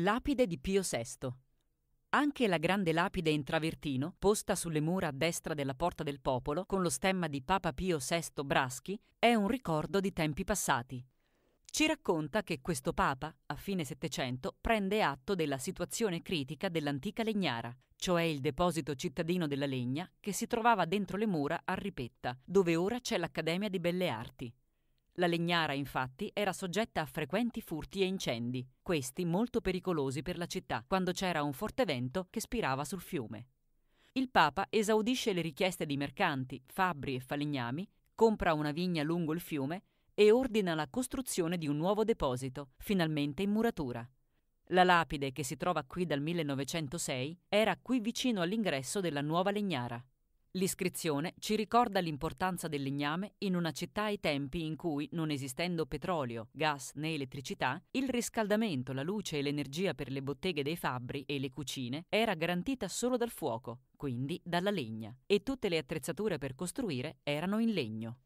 Lapide di Pio VI. Anche la grande lapide in travertino, posta sulle mura a destra della Porta del Popolo, con lo stemma di Papa Pio VI Braschi, è un ricordo di tempi passati. Ci racconta che questo Papa, a fine Settecento, prende atto della situazione critica dell'antica legnara, cioè il deposito cittadino della legna che si trovava dentro le mura a Ripetta, dove ora c'è l'Accademia di Belle Arti. La legnara, infatti, era soggetta a frequenti furti e incendi, questi molto pericolosi per la città quando c'era un forte vento che spirava sul fiume. Il Papa esaudisce le richieste di mercanti, fabbri e falegnami, compra una vigna lungo il fiume e ordina la costruzione di un nuovo deposito, finalmente in muratura. La lapide che si trova qui dal 1906 era qui vicino all'ingresso della nuova legnara. L'iscrizione ci ricorda l'importanza del legname in una città ai tempi in cui, non esistendo petrolio, gas né elettricità, il riscaldamento, la luce e l'energia per le botteghe dei fabbri e le cucine era garantita solo dal fuoco, quindi dalla legna, e tutte le attrezzature per costruire erano in legno.